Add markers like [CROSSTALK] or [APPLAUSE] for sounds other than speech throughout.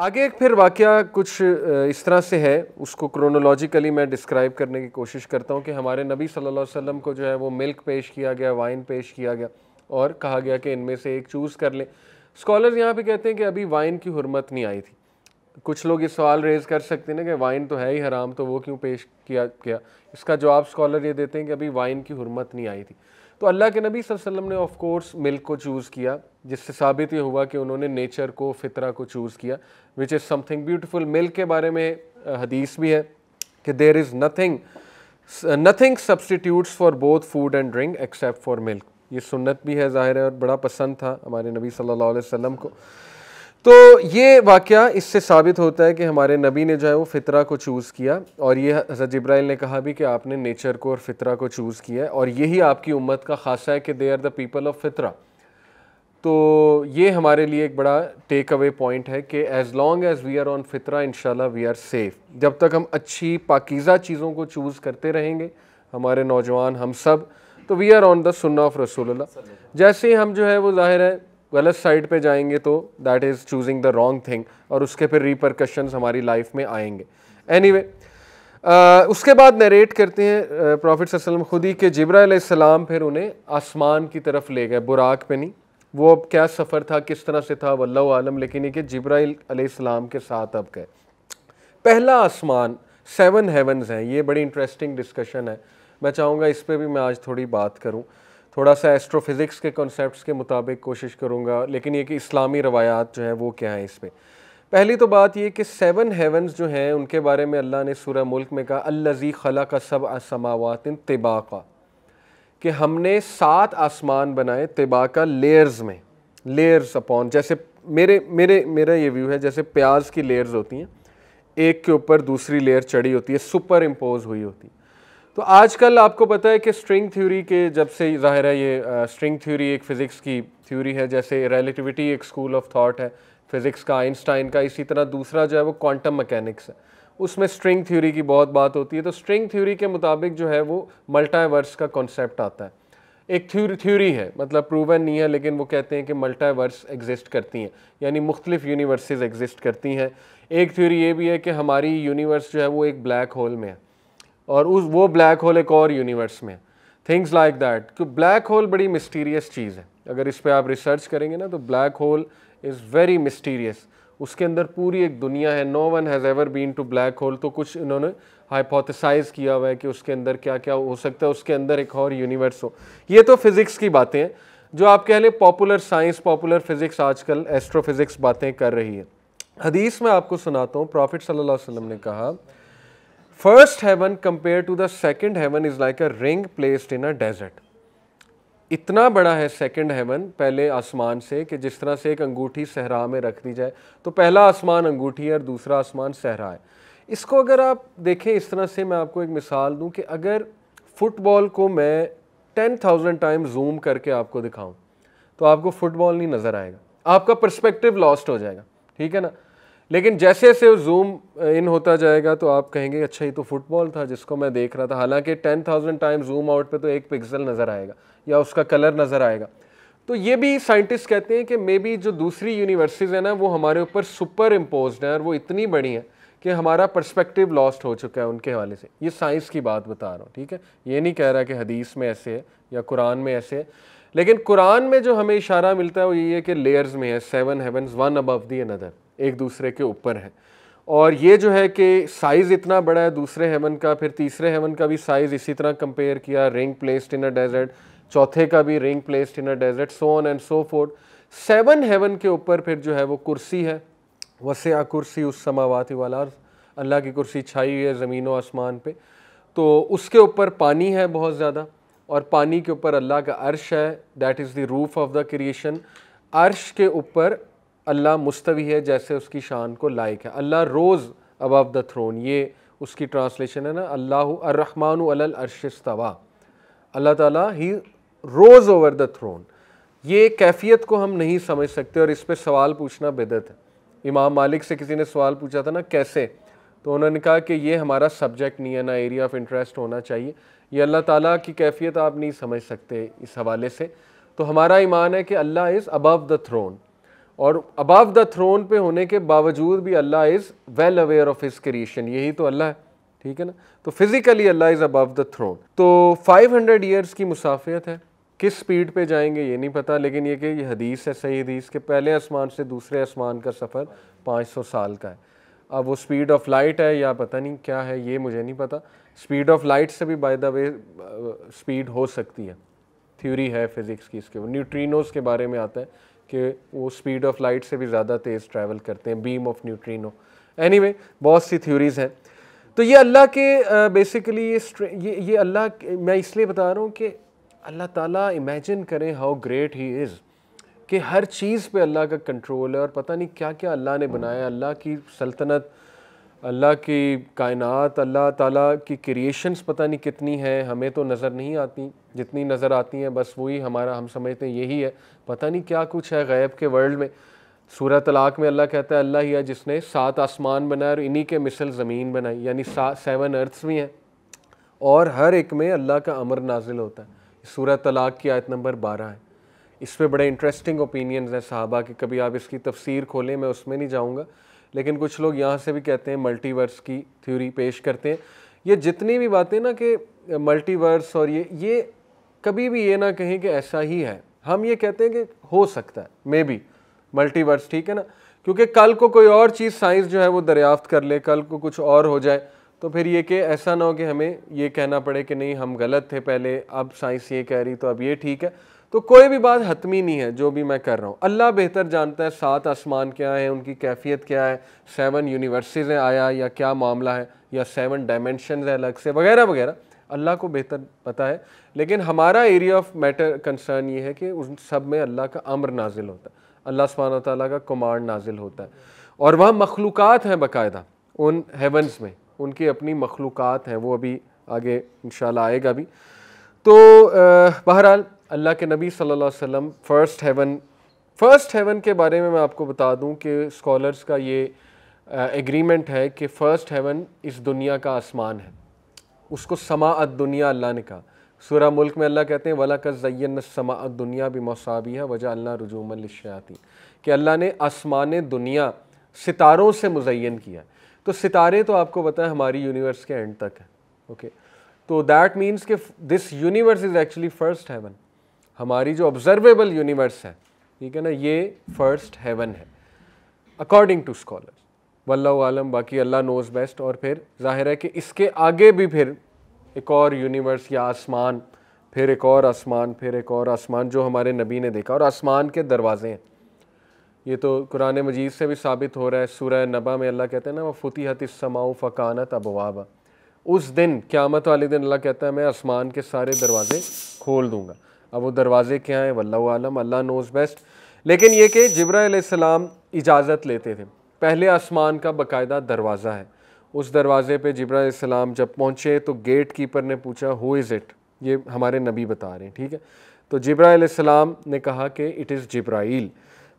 आगे एक फिर वाक़ कुछ इस तरह से है उसको क्रोनोलॉजिकली मैं डिस्क्राइब करने की कोशिश करता हूँ कि हमारे नबी सल्लल्लाहु अलैहि वसल्लम को जो है वो मिल्क पेश किया गया वाइन पेश किया गया और कहा गया कि इनमें से एक चूज़ कर लें स्कॉलर्स यहाँ पे कहते हैं कि अभी वाइन की हरमत नहीं आई थी कुछ लोग ये सवाल रेज़ कर सकते हैं ना कि वाइन तो है ही हराम तो वो क्यों पेश किया गया इसका जवाब स्कॉलर ये देते हैं कि अभी वाइन की हरमत नहीं आई थी तो अल्लाह के नबी वसल्लम ने ऑफ कोर्स मिल्क को चूज़ किया जिससे साबित ये हुआ कि उन्होंने नेचर को फितरा को चूज़ किया which is something beautiful milk के बारे में हदीस भी है कि there is nothing nothing substitutes for both food and drink except for milk ये सुन्नत भी है ज़ाहिर है और बड़ा पसंद था हमारे नबी सल्लल्लाहु अलैहि वसल्लम को तो ये वाक़ इससे साबित होता है कि हमारे नबी ने जो है वो फ़ितरा को चूज़ किया और ये हज़रत जब्राइल ने कहा भी कि आपने नेचर को और फ़ितरा को चूज़ किया और यही आपकी उम्मत का खासा है कि they are the people of फ़ितरा तो ये हमारे लिए एक बड़ा टेक अवे पॉइंट है कि as long as we are on फ़ितरा इन वी आर सेफ़ जब तक हम अच्छी पाकिज़ा चीज़ों को चूज़ करते रहेंगे हमारे नौजवान हम सब तो वी आर ऑन द सुन्ना ऑफ रसूल जैसे ही हम जो है वो ज़ाहिर है गलत साइड पे जाएंगे तो that is choosing the wrong thing और उसके फिर रिपरकशन हमारी लाइफ में आएंगे एनी anyway, Uh, उसके बाद नरेट करते हैं प्रॉफिट वसल्लम खुद ही के जब्राम फिर उन्हें आसमान की तरफ ले गए बुराक पे नहीं वो अब क्या सफ़र था किस तरह से था वल्ल आलम लेकिन ये कि जब्राम के साथ अब गए पहला आसमान सेवन हेवन्स हैं ये बड़ी इंटरेस्टिंग डिस्कशन है मैं चाहूँगा इस पर भी मैं आज थोड़ी बात करूँ थोड़ा सा एस्ट्रोफिज़िक्स के कॉन्सेप्ट के मुताबिक कोशिश करूँगा लेकिन ये कि इस्लामी रवायात जो हैं वो क्या हैं इसमें पहली तो बात ये कि सेवन हेवन्स जो हैं उनके बारे में अल्लाह ने सूर्य मुल्क में कहा अल्लाजी खला का सब तिबा तिबाका कि हमने सात आसमान बनाए तिबाका लेयर्स में लेयर्स अपॉन जैसे मेरे मेरे मेरा ये व्यू है जैसे प्याज की लेयर्स होती हैं एक के ऊपर दूसरी लेयर चढ़ी होती है सुपर इम्पोज हुई होती है तो आजकल आपको पता है कि स्ट्रिंग थ्योरी के जब से जाहिर है ये स्ट्रिंग थ्योरी एक फ़िज़िक्स की थ्योरी है जैसे रिलेटिविटी एक स्कूल ऑफ थॉट है फ़िज़िक्स का आइंस्टाइन का इसी तरह दूसरा जो है वो क्वांटम मैकेनिक्स है उसमें स्ट्रिंग थ्योरी की बहुत बात होती है तो स्ट्रिंग थ्योरी के मुताबिक जो है वो मल्टावर्स का कॉन्सेप्ट आता है एक थ्योरी थ्योरी है मतलब प्रूवन नहीं है लेकिन वो कहते हैं कि मल्टावर्स एग्जिस्ट करती हैं यानी मुख्तलिफ यूनिवर्सिस एग्जिस्ट करती हैं एक थ्योरी ये भी है कि हमारी यूनिवर्स जो है वो एक ब्लैक होल में है और उस वो ब्लैक होल एक और यूनिवर्स में थिंग्स लाइक दैट क्यों ब्लैक होल बड़ी मिस्टीरियस चीज़ है अगर इस पर आप रिसर्च करेंगे ना तो black hole is very mysterious उसके अंदर पूरी एक दुनिया है no one has ever been to black hole तो कुछ इन्होंने हाइपोथेसाइज किया हुआ है कि उसके अंदर क्या क्या हो सकता है उसके अंदर एक और यूनिवर्स हो ये तो फिज़िक्स की बातें हैं जो आप कह लें पॉपुलर साइंस पॉपुलर फिज़िक्स आजकल एस्ट्रोफिज़िक्स बातें कर रही है हदीस में आपको सुनाता हूँ प्रॉफिट सल्लल्लाहु अलैहि वसल्लम ने कहा first heaven compare to the second heaven is like a ring placed in a desert इतना बड़ा है सेकेंड हेवन पहले आसमान से कि जिस तरह से एक अंगूठी सहरा में रख दी जाए तो पहला आसमान अंगूठी है और दूसरा आसमान सहरा है इसको अगर आप देखें इस तरह से मैं आपको एक मिसाल दूं कि अगर फुटबॉल को मैं टेन थाउजेंड टाइम जूम करके आपको दिखाऊं तो आपको फुटबॉल नहीं नज़र आएगा आपका पर्सपेक्टिव लॉस्ट हो जाएगा ठीक है ना लेकिन जैसे जैसे वो जूम इन uh, होता जाएगा तो आप कहेंगे अच्छा ये तो फुटबॉल था जिसको मैं देख रहा था हालांकि ten thousand time zoom out पे तो एक पिक्सल नज़र आएगा या उसका कलर नज़र आएगा तो ये भी साइंटिस्ट कहते हैं कि मे बी जो दूसरी यूनिवर्सिटीज़ हैं ना वो हमारे ऊपर सुपर इम्पोज हैं और वो इतनी बड़ी हैं कि हमारा पर्सपेक्टिव लॉस्ट हो चुका है उनके हवाले से ये साइंस की बात बता रहा हूँ ठीक है ये नहीं कह रहा कि हदीस में ऐसे है या कुरान में ऐसे है लेकिन कुरान में जो हमें इशारा मिलता है वो ये है कि लेयर्स में है seven heaven one above the another एक दूसरे के ऊपर हैं और ये जो है कि साइज़ इतना बड़ा है दूसरे हेवन का फिर तीसरे हेवन का भी साइज़ इसी तरह कंपेयर किया ring placed in a desert चौथे का भी ring placed in a desert so on and so forth seven heaven के ऊपर फिर जो है वो कुर्सी है वसे कुर्सी उस समावाती वाला अल्लाह की कुर्सी छाई हुई है ज़मीन व आसमान पर तो उसके ऊपर पानी है बहुत ज़्यादा और पानी के ऊपर अल्लाह का अर्श है that is the roof of the creation अर्श के ऊपर अल्लाह मुस्तवी है जैसे उसकी शान को लायक है अल्लाह रोज़ अब द थ्रोन ये उसकी ट्रांसलेशन है ना अल्लाह अर्रहमान अल अर्शवा अल्लाह ताला he rose over the throne ये कैफियत को हम नहीं समझ सकते और इस पर सवाल पूछना बेदत है इमाम मालिक से किसी ने सवाल पूछा था ना कैसे तो उन्होंने कहा कि ये हमारा सब्जेक्ट नहीं है ना एरिया ऑफ इंटरेस्ट होना चाहिए ये अल्लाह ताला की कैफियत आप नहीं समझ सकते इस हवाले से तो हमारा ईमान है कि अल्लाह इज़ अबव द थ्रोन और अबाव द थ्रोन पे होने के बावजूद भी अल्लाह is well aware of his creation यही तो अल्लाह है ठीक है ना तो फिज़िकली अल्लाह इज़ अबाव द थ्रोन तो 500 हंड्रेड ईयर्स की मुसाफियत है किस स्पीड पे जाएंगे ये नहीं पता लेकिन ये कि ये हदीस है सही हदीस के पहले आसमान से दूसरे आसमान का सफ़र 500 साल का है अब वो स्पीड ऑफ लाइट है या पता नहीं क्या है ये मुझे नहीं पता स्पीड ऑफ लाइट से भी बाय द वे स्पीड हो सकती है थ्योरी है फिज़िक्स की इसके न्यूट्रीनोज़ के बारे में आता है कि वो स्पीड ऑफ लाइट से भी ज़्यादा तेज़ ट्रैवल करते हैं बीम ऑफ न्यूट्रीनो एनीवे बहुत सी थ्योरीज़ हैं तो ये अल्लाह के बेसिकली ये ये ये अल्लाह मैं इसलिए बता रहा हूँ कि अल्लाह ताला इमेजिन करें हाउ ग्रेट ही इज़ कि हर चीज़ पे अल्लाह का कंट्रोल है और पता नहीं क्या क्या अल्लाह ने बनाया अल्लाह की सल्तनत अल्लाह की कायनात अल्लाह ताला की क्रिएशंस पता नहीं कितनी हैं हमें तो नज़र नहीं आती जितनी नज़र आती हैं बस वही हमारा हम समझते हैं यही है पता नहीं क्या कुछ है गैब के वर्ल्ड में सूरत तलाक में अल्लाह कहता है अल्लाह ही है जिसने सात आसमान बनाए और इन्हीं के मिसल ज़मीन बनाई यानी सेवन अर्थ्स भी हैं और हर एक में अल्लाह का अमर नाजिल होता है सूरत तलाक की आयत नंबर बारह है इस पर बड़े इंटरेस्टिंग ओपिनियंस हैं साहबा के कभी आप इसकी तफसीर खोलें मैं उसमें नहीं जाऊँगा लेकिन कुछ लोग यहाँ से भी कहते हैं मल्टीवर्स की थ्योरी पेश करते हैं ये जितनी भी बातें ना कि मल्टीवर्स और ये ये कभी भी ये ना कहें कि ऐसा ही है हम ये कहते हैं कि हो सकता है मे बी मल्टीवर्स ठीक है ना क्योंकि कल को कोई और चीज़ साइंस जो है वो दरियाफ्त कर ले कल को कुछ और हो जाए तो फिर ये कि ऐसा ना हो कि हमें ये कहना पड़े कि नहीं हम गलत थे पहले अब साइंस ये कह रही तो अब ये ठीक है तो कोई भी बात हतमी नहीं है जो भी मैं कर रहा हूँ अल्लाह बेहतर जानता है सात आसमान क्या है उनकी कैफियत क्या है सेवन यूनिवर्सिटीज़ आया या क्या मामला है या सेवन डायमेंशन है अलग से वगैरह वगैरह अल्लाह को बेहतर पता है लेकिन हमारा एरिया ऑफ मैटर कंसर्न ये है कि उन सब में अल्लाह का अम्र नाजिल होता है अल्लाह सुबहान ताली का कमांड नाजिल होता है और वह मखलूक हैं बाकायदा उन हेवंस में उनकी अपनी मखलूक हैं वो अभी आगे इन आएगा भी तो बहरहाल अल्लाह के नबी सल्लल्लाहु अलैहि वसल्लम फ़र्स्ट हेवन फ़र्स्ट हेवन के बारे में मैं आपको बता दूं कि स्कॉलर्स का ये एग्रीमेंट है कि फ़र्स्ट हेवन इस दुनिया का आसमान है उसको समा दुनिया अल्लाह ने कहा सूरा मुल्क में अल्लाह कहते हैं वला का जैन समा दुनिया भी है वजह अल्लाह रजूमलशाती कि अल्लाह ने आसमान दुनिया सितारों से मुजैन किया तो सितारे तो आपको पता है हमारी यूनिवर्स के एंड तक है ओके तो दैट मीन्स कि this universe is actually first heaven हमारी जो ऑब्जर्वेबल यूनिवर्स है ठीक है ना ये फर्स्ट हेवन है अकॉर्डिंग टू स्कॉलर वल्ला आलम बाकी अल्लाह नोज बेस्ट और फिर जाहिर है कि इसके आगे भी फिर एक और यूनिवर्स या आसमान फिर एक और आसमान फिर एक और आसमान जो हमारे नबी ने देखा और आसमान के दरवाजे हैं ये तो कुरान मजीद से भी साबित हो रहा है सूर्य नबा में अल्लाह कहते हैं ना वह हत समाऊ फ़कानत अबवाबा उस दिन क्यामत वाले दिन अल्लाह कहता है मैं आसमान के सारे दरवाज़े खोल दूँगा अब वो दरवाजे क्या हैं वल्ला आलम अल्लाह नोज बेस्ट लेकिन ये कि जब्राम इजाज़त लेते थे पहले आसमान का बाकायदा दरवाज़ा है उस दरवाज़े पे जब्राम जब पहुँचे तो गेट कीपर ने पूछा हु इज़ इट ये हमारे नबी बता रहे हैं ठीक है तो जब्राम ने कहा कि इट इज़ जब्राइल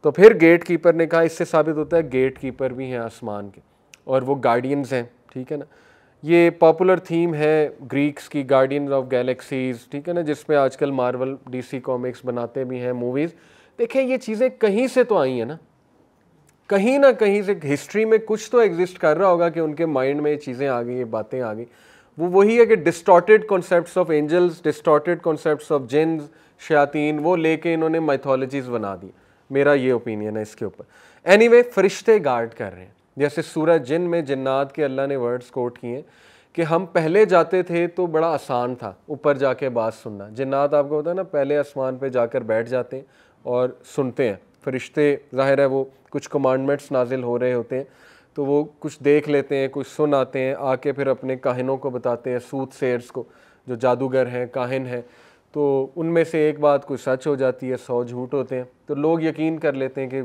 तो फिर गेट कीपर ने कहा इससे साबित होता है गेट कीपर भी हैं आसमान के और वो गार्डियंस हैं ठीक है ना ये पॉपुलर थीम है ग्रीक्स की गार्डियन ऑफ गैलेक्सीज़ ठीक है ना जिसमें आजकल मार्वल डीसी कॉमिक्स बनाते भी हैं मूवीज़ देखें ये चीज़ें कहीं से तो आई हैं ना कहीं ना कहीं से हिस्ट्री में कुछ तो एग्जिस्ट कर रहा होगा कि उनके माइंड में ये चीज़ें आ गई ये बातें आ गई वो वही है कि distorted concept of angels distorted concept of जेंस शयातीन वो लेके इन्होंने माइथोलॉजीज़ बना दी मेरा ये ओपिनियन है इसके ऊपर एनी anyway, फरिश्ते गार्ड कर रहे हैं जैसे सूरज जिन में जन्नात के अल्लाह ने वर्ड्स कोट किए कि हम पहले जाते थे तो बड़ा आसान था ऊपर जाके बात सुनना जन्नात आपको होता है ना पहले आसमान पे जाकर बैठ जाते हैं और सुनते हैं फरिश्ते ज़ाहिर है वो कुछ कमांडमेंट्स नाजिल हो रहे होते हैं तो वो कुछ देख लेते हैं कुछ सुन आते हैं आके फिर अपने काहिनों को बताते हैं सूत सेर्स को जो जादूगर हैं काहिन हैं तो उनमें से एक बात कुछ सच हो जाती है सौ झूठ होते हैं तो लोग यकीन कर लेते हैं कि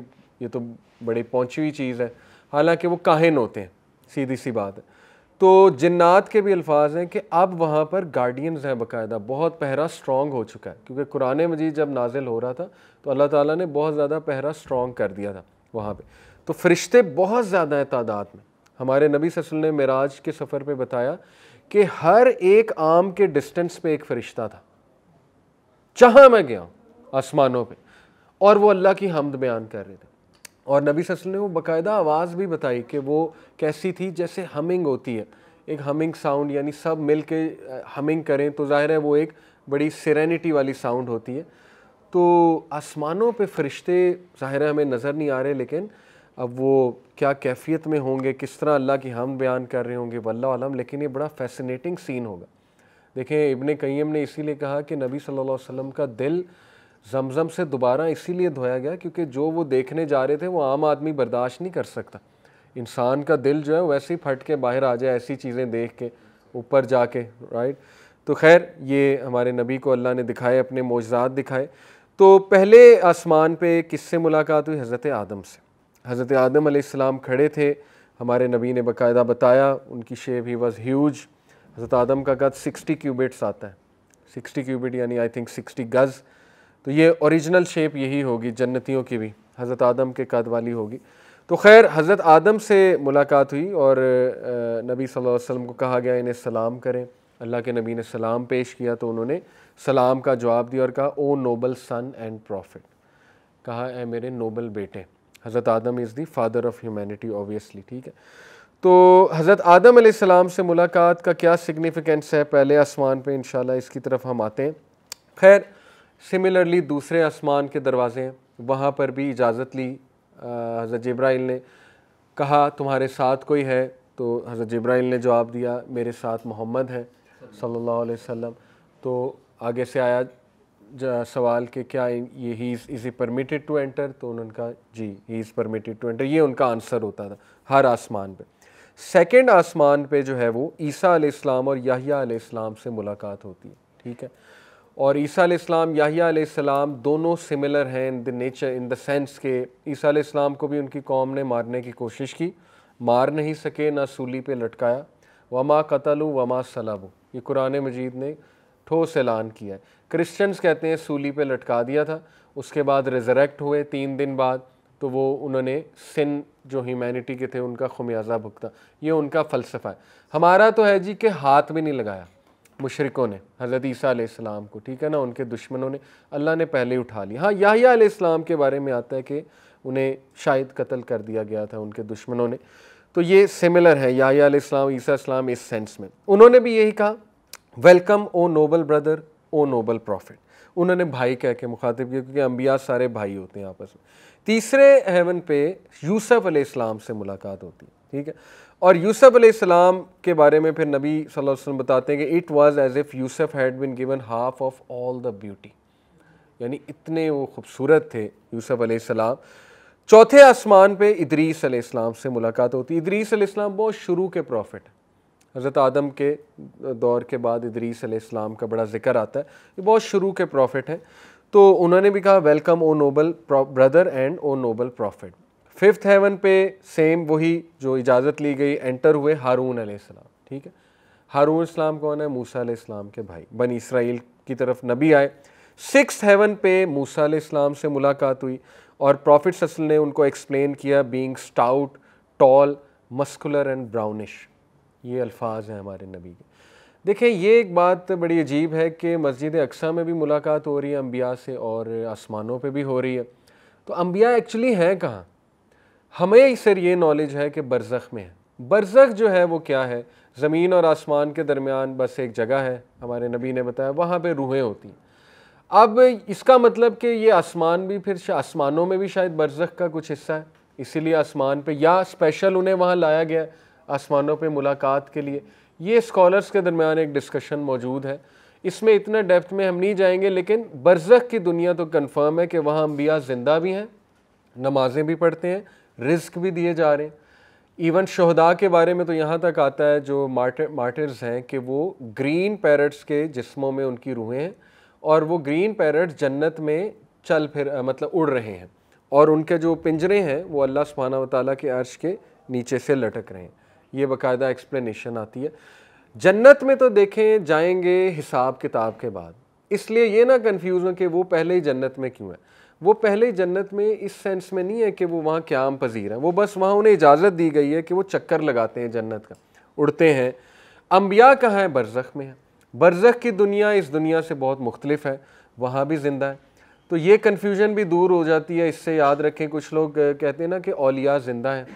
ये तो बड़ी पहुँची हुई चीज़ है हालांकि वो काहिन होते हैं सीधी सी बात है तो जन्नात के भी अल्फाज हैं कि अब वहाँ पर गार्डियंस हैं बाकायदा बहुत पहरा स्ट्रॉन्ग हो चुका है क्योंकि कुरान मजीद जब नाजिल हो रहा था तो अल्लाह ताला ने बहुत ज़्यादा पहरा स्ट्रॉन्ग कर दिया था वहाँ पे तो फरिश्ते बहुत ज़्यादा हैं तादाद में हमारे नबी ससल ने मराज के सफ़र पर बताया कि हर एक आम के डिस्टेंस पर एक फ़रिश्ता था जहाँ मैं गया आसमानों पर और वह अल्लाह की हमद बयान कर रहे थे और नबी वसल्लम ने वो बाकायदा आवाज़ भी बताई कि वो कैसी थी जैसे हमिंग होती है एक हमिंग साउंड यानी सब मिल के हमिंग करें तो ज़ाहिर है वो एक बड़ी सिरेनिटी वाली साउंड होती है तो आसमानों पे फरिश्ते ज़ाहिर हमें नज़र नहीं आ रहे लेकिन अब वो क्या कैफियत में होंगे किस तरह अल्लाह की हम बयान कर रहे होंगे वल्ला आलम लेकिन ये बड़ा फैसिनेटिंग सीन होगा देखें इब्ने कईम ने इसीलिए कहा कि नबी सल्लल्लाहु अलैहि वसल्लम का दिल जमज़म से दोबारा इसीलिए धोया गया क्योंकि जो वो देखने जा रहे थे वो आम आदमी बर्दाश्त नहीं कर सकता इंसान का दिल जो है वैसे ही फट के बाहर आ जाए ऐसी चीज़ें देख के ऊपर जाके राइट तो खैर ये हमारे नबी को अल्लाह ने दिखाए अपने मौजाद दिखाए तो पहले आसमान पे किससे मुलाकात हुई हज़रत आदम से हज़रत आदम आसमाम खड़े थे हमारे नबी ने बाकायदा बताया उनकी शेप ही वॉज़ ह्यूज हज़रत आदम का कद 60 क्यूबिट्स आता है 60 क्यूबिट यानी आई थिंक 60 गज़ तो ये ओरिजिनल शेप यही होगी जन्नतियों की भी हज़रत आदम के कद वाली होगी तो खैर हज़रत आदम से मुलाकात हुई और नबी सल्लल्लाहु अलैहि वसल्लम को कहा गया इन्हें सलाम करें अल्लाह के नबी ने सलाम पेश किया तो उन्होंने सलाम का जवाब दिया और कहा O noble son and prophet कहा है मेरे नोबल बेटे हज़रत आदम is the father of humanity obviously ठीक है तो हज़रत आदम सलाम से मुलाकात का क्या सिग्निफिकेंस है पहले आसमान पर इन इसकी तरफ हम आते हैं खैर सिमिलरली दूसरे आसमान के दरवाज़े हैं वहाँ पर भी इजाज़त ली हज़रत जब्राइल ने कहा तुम्हारे साथ कोई है तो हज़रत जब्राइल ने जवाब दिया मेरे साथ मोहम्मद है सल्लल्लाहु अलैहि वसल्लम तो आगे से आया सवाल कि क्या ये ही is he permitted to enter तो उन्होंने कहा जी he is permitted to enter ये उनका आंसर होता था हर आसमान पर सेकेंड आसमान पर जो है वो ईसा अलैहिस्सलाम और याहिया अलैहिस्सलाम से मुलाकात होती है ठीक है और ईसा इस्लाम याहिया इस्लाम दोनों सिमिलर हैं in the nature in the sense के ईसा इस्लाम को भी उनकी कौम ने मारने की कोशिश की मार नहीं सके ना सूली पे लटकाया वमा कतल वमा सलब ये कुरान मजीद ने ठोस ऐलान किया है क्रिश्चियंस कहते हैं सूली पे लटका दिया था उसके बाद रिजरेक्ट हुए तीन दिन बाद तो वो उन्होंने सिन जो ह्यूमैनिटी के थे उनका खमियाजा भुगता ये उनका फ़लसफ़ा है हमारा तो है जी कि हाथ भी नहीं लगाया मुशरकों ने हज़रत ईसीम को ठीक है ना उनके दुश्मनों ने अल्लाह ने पहले उठा लिया हाँ याहिया के बारे में आता है कि उन्हें शायद कत्ल कर दिया गया था उनके दुश्मनों ने तो ये सिमिलर है याहिया आसमाम इस्लाम इस सेंस में उन्होंने भी यही कहा welcome O noble brother O noble prophet उन्होंने भाई कह के मुखातिब किया क्योंकि अम्बिया सारे भाई होते हैं आपस में तीसरे हेवन पे यूसफ़ अलैहिस्सलाम से मुलाकात होती है ठीक है और यूसफ़ अलैहिस्सलाम के बारे में फिर नबी सल्लल्लाहु अलैहि वसल्लम बताते हैं कि इट वाज एज इफ़ यूसफ had been given half of all the beauty यानी इतने वो खूबसूरत थे यूसफ अलैहिस्सलाम चौथे आसमान पे इदरीस अलैहिस्सलाम से मुलाकात होती इदरीस अलैहिस्सलाम बहुत शुरू के प्रॉफिट हज़रत आदम के दौर के बाद इदरीस अलैहिस्सलाम का बड़ा जिक्र आता है ये बहुत शुरू के प्रॉफिट हैं तो उन्होंने भी कहा welcome O noble brother and O noble prophet fifth heaven पे सेम वही जो इजाज़त ली गई एंटर हुए हारून अलैहिस्सलाम ठीक है हारून इस्लाम कौन है मूसा अलैहिस्सलाम के भाई बन इसराइल की तरफ नबी आए सिक्स हेवन पे मूसा अलैहिस्सलाम से मुलाकात हुई और प्रॉफिट ससल ने उनको एक्सप्लेन किया being stout tall muscular and brownish ये अल्फाज हैं हमारे नबी के देखें ये एक बात बड़ी अजीब है कि मस्जिद अक्सा में भी मुलाकात हो रही है अम्बिया से और आसमानों पर भी हो रही है तो अम्बिया एक्चुअली हैं कहाँ हमें सर ये नॉलेज है कि बरसख में है बरसख जो है वो क्या है ज़मीन और आसमान के दरमियान बस एक जगह है हमारे नबी ने बताया वहाँ पे रूहें होती हैं अब इसका मतलब कि ये आसमान भी फिर आसमानों में भी शायद बरसख का कुछ हिस्सा है इसीलिए आसमान पे या स्पेशल उन्हें वहाँ लाया गया आसमानों पे मुलाकात के लिए ये स्कॉलर्स के दरमियान एक डिस्कशन मौजूद है इसमें इतना डेप्थ में हम नहीं जाएंगे लेकिन बरसख की दुनिया तो कन्फर्म है कि वहाँ अम्बिया ज़िंदा भी हैं नमाज़ें भी पढ़ते हैं रिस्क भी दिए जा रहे हैं इवन शहदा के बारे में तो यहाँ तक आता है जो मार्टर मार्टर्स हैं कि वो ग्रीन पैरट्स के जिस्मों में उनकी रूहें हैं और वो ग्रीन पैरट्स जन्नत में चल फिर मतलब उड़ रहे हैं और उनके जो पिंजरे हैं वो अल्लाह सुबहाना वाली के अर्श के नीचे से लटक रहे हैं ये बाकायदा एक्सप्लेनेशन आती है जन्नत में तो देखें जाएंगे हिसाब किताब के बाद इसलिए ये ना कन्फ्यूज़ हो कि वो पहले ही जन्नत में क्यों है वो पहले जन्नत में इस सेंस में नहीं है कि वो वहाँ क्याम पजीर हैं वो बस वहाँ उन्हें इजाज़त दी गई है कि वो चक्कर लगाते हैं जन्नत का उड़ते हैं अम्बिया कहाँ हैं बरज़ख में है बरज़ख की दुनिया इस दुनिया से बहुत मुख्तलिफ है वहाँ भी ज़िंदा है तो ये कन्फ्यूजन भी दूर हो जाती है इससे याद रखें कुछ लोग कहते हैं ना कि अलिया ज़िंदा हैं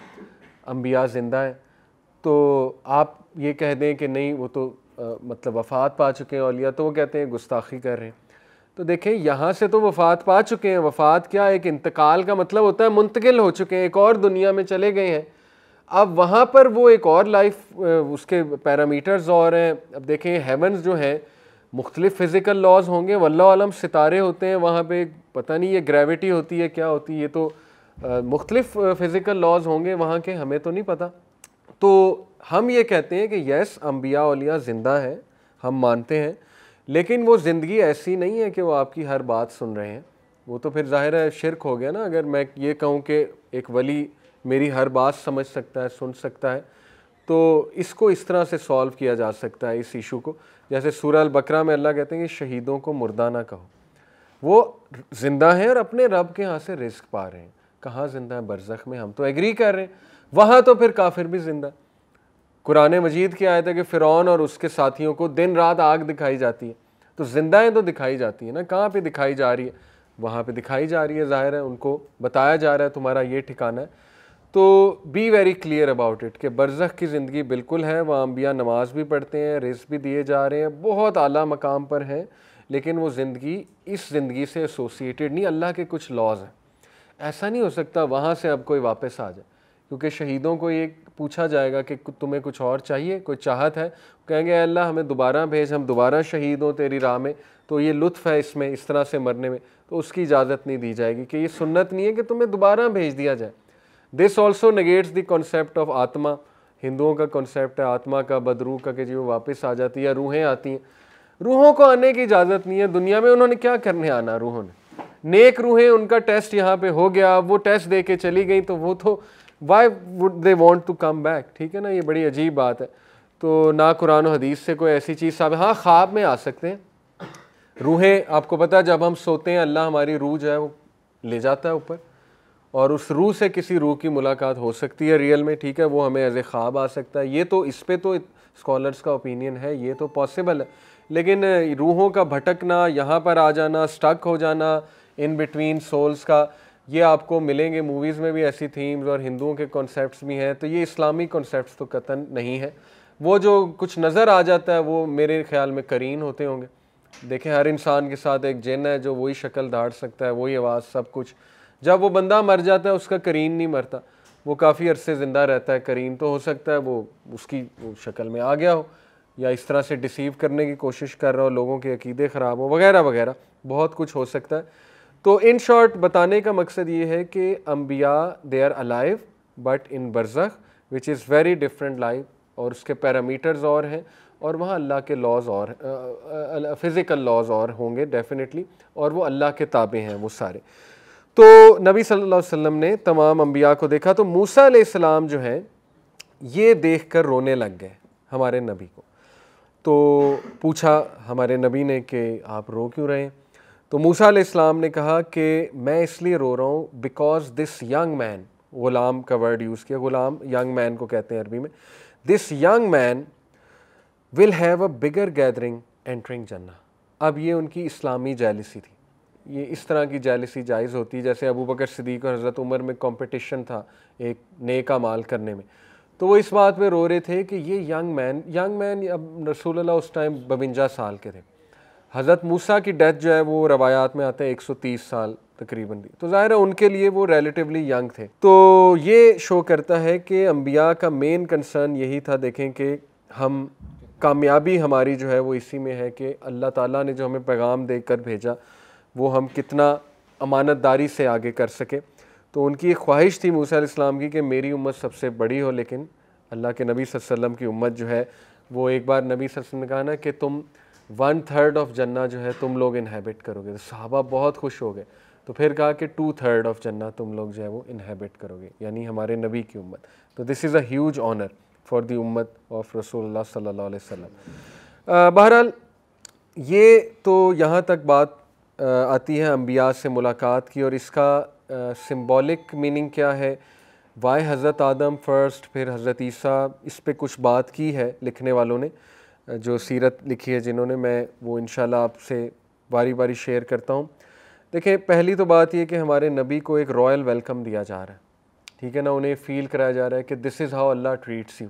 अम्बिया ज़िंदा हैं तो आप ये कह दें कि नहीं वो तो आ, मतलब वफ़ात पा चुके हैं अलिया तो वो कहते हैं गुस्ताखी कर रहे हैं तो देखें यहाँ से तो वफ़ात पा चुके हैं वफ़ात क्या एक इंतकाल का मतलब होता है मुंतकिल हो चुके हैं एक और दुनिया में चले गए हैं अब वहाँ पर वो एक और लाइफ उसके पैरामीटर्स और हैं अब देखें हेवंस जो हैं मुख्तलिफ़ फ़िज़िकल लॉज होंगे वल्लम आलम सितारे होते हैं वहाँ पे पता नहीं ये ग्रेविटी होती है क्या होती है ये तो मुख्तलिफ़ फ़िज़िकल लॉज होंगे वहाँ के हमें तो नहीं पता तो हम ये कहते हैं कि यस अम्बिया उलिया ज़िंदा हैं हम मानते हैं लेकिन वो ज़िंदगी ऐसी नहीं है कि वो आपकी हर बात सुन रहे हैं वो तो फिर ज़ाहिर है शिरक हो गया ना अगर मैं ये कहूँ कि एक वली मेरी हर बात समझ सकता है सुन सकता है तो इसको इस तरह से सॉल्व किया जा सकता है इस इशू को जैसे सूरह बकरा में अल्लाह कहते हैं कि शहीदों को मुर्दा ना कहो वो ज़िंदा हैं और अपने रब के यहाँ से रिस्क पा रहे हैं कहाँ ज़िंदा है बरसख में हम तो एग्री कर रहे हैं वहाँ तो फिर काफिर भी ज़िंदा कुरान मजीद की आयत है कि फ़िरौन और उसके साथियों को दिन रात आग दिखाई जाती है तो जिंदाएँ तो दिखाई जाती है ना कहाँ पर दिखाई जा रही है वहाँ पर दिखाई जा रही है ज़ाहिर है उनको बताया जा रहा है तुम्हारा ये ठिकाना है तो be very clear about it कि बरज़ की ज़िंदगी बिल्कुल है वहाँ अम्बिया नमाज भी पढ़ते हैं रिस भी दिए जा रहे हैं बहुत अली मकाम पर हैं लेकिन वो ज़िंदगी इस ज़िंदगी से एसोसिएटेड नहीं अल्लाह के कुछ लॉज हैं ऐसा नहीं हो सकता वहाँ से अब कोई वापस आ जाए क्योंकि शहीदों को एक पूछा जाएगा कि तुम्हें कुछ और चाहिए कोई चाहत है कहेंगे अल्लाह हमें दोबारा भेज हम दोबारा शहीद हों तेरी राह में तो ये लुत्फ़ है इसमें इस तरह से मरने में तो उसकी इजाज़त नहीं दी जाएगी कि ये सुन्नत नहीं है कि तुम्हें दोबारा भेज दिया जाए this also negates the concept of आत्मा हिंदुओं का कॉन्सेप्ट है आत्मा का बदरू का कि जी वो वापस आ जाती है रूहें आती हैं रूहों को आने की इजाज़त नहीं है दुनिया में उन्होंने क्या करने आना रूहों ने नेक रूहें उनका टेस्ट यहाँ पे हो गया वो टेस्ट दे के चली गई तो वो तो why would they want to come back ठीक है ना ये बड़ी अजीब बात है तो ना कुरान हदीस से कोई ऐसी चीज़ साबित हाँ ख्वाब में आ सकते हैं रूहें आपको पता है जब हम सोते हैं अल्लाह हमारी रूह जो है वो ले जाता है ऊपर और उस रूह से किसी रूह की मुलाकात हो सकती है रियल में ठीक है वो हमें एज ए ख्वाब आ सकता है ये तो इस पर तो स्कॉलर्स का ओपिनियन है ये तो पॉसिबल है लेकिन रूहों का भटकना यहाँ पर आ जाना स्टक हो जाना इन बिटवीन सोल्स का ये आपको मिलेंगे मूवीज़ में भी ऐसी थीम्स और हिंदुओं के कॉन्सेप्ट भी हैं तो ये इस्लामी कॉन्सेप्ट तो कतन नहीं है वो जो कुछ नज़र आ जाता है वो मेरे ख्याल में करीन होते होंगे देखें हर इंसान के साथ एक जिन है जो वही शक्ल धाड़ सकता है वही आवाज़ सब कुछ जब वो बंदा मर जाता है उसका करीन नहीं मरता वो काफ़ी अरसे ज़िंदा रहता है करीन तो हो सकता है वो उसकी वो शक्ल में आ गया हो या इस तरह से डिसीव करने की कोशिश कर रहा हो लोगों के अकीदे ख़राब हो वगैरह वगैरह बहुत कुछ हो सकता है तो इन शॉर्ट बताने का मकसद ये है कि अम्बिया they are alive but in बरज़ख which is very different life और उसके पैरामीटर्स और हैं और वहाँ अल्लाह के लॉज और फ़िज़िकल लॉज और होंगे डेफिनेटली और वो अल्लाह के ताबे हैं वो सारे तो नबी सल्लल्लाहु अलैहि वसल्लम ने तमाम अम्बिया को देखा तो मूसा सलाम जो हैं ये देख कर रोने लग गए हमारे नबी को तो पूछा हमारे नबी ने कि आप रो क्यों रहे तो मूसा इस्लाम ने कहा कि मैं इसलिए रो रहा हूँ बिकॉज दिस यंग मैन ग़ुलाम का वर्ड यूज़ किया ग़ुलाम यंग मैन को कहते हैं अरबी में this young man will have a bigger gathering entering जन्ना अब ये उनकी इस्लामी जालिसी थी ये इस तरह की जैलिसी जायज़ होती है जैसे अबू बकर सिद्दीक और हज़रत उमर में कॉम्पटिशन था एक नेक माल करने में तो वो इस बात पर रो रहे थे कि ये यंग मैन यंग मैन अब रसूल उस टाइम बवंजा साल के थे हज़रत मूसा की डेथ जो है वो रवायात में आते हैं 130 साल तकरीबन तो ज़ाहिर है उनके लिए वो रेलिटिवली यंग थे तो ये शो करता है कि अम्बिया का मेन कंसर्न यही था देखें कि हम कामयाबी हमारी जो है वो इसी में है कि अल्लाह ताला ने जो हमें पैगाम कर भेजा वो हम कितना अमानतदारी से आगे कर सके तो उनकी एक ख्वाहिश थी मूसा इस्लाम की कि मेरी उम्मत सबसे बड़ी हो लेकिन अल्लाह के नबी वसल्लम की उम्मत जो है वो एक बार नबी वसल्लम ने कहा ना कि तुम वन थर्ड ऑफ जन्ना जो है तुम लोग इन्हेबिट करोगे तो साहबा बहुत खुश हो गए तो फिर कहा कि टू थर्ड ऑफ जन्ना तुम लोग जो है वो इन्हेबिट करोगे यानी हमारे नबी की उम्मत तो this is a huge honour for the उम्मत ऑफ रसूल सल्ला वसम बहरहाल ये तो यहाँ तक बात आती है अम्बिया से मुलाकात की और इसका सिम्बॉलिक मीनिंग क्या है वाई हज़रत आदम फ़र्स्ट फिर हज़रत ईसा इस पर कुछ बात की है लिखने वालों ने जो सीरत लिखी है जिन्होंने मैं वो इन आपसे बारी बारी शेयर करता हूँ देखिए पहली तो बात यह कि हमारे नबी को एक रॉयल वेलकम दिया जा रहा है ठीक है ना उन्हें फील कराया जा रहा है कि दिस इज़ हाउ अल्लाह ट्रीट्स यू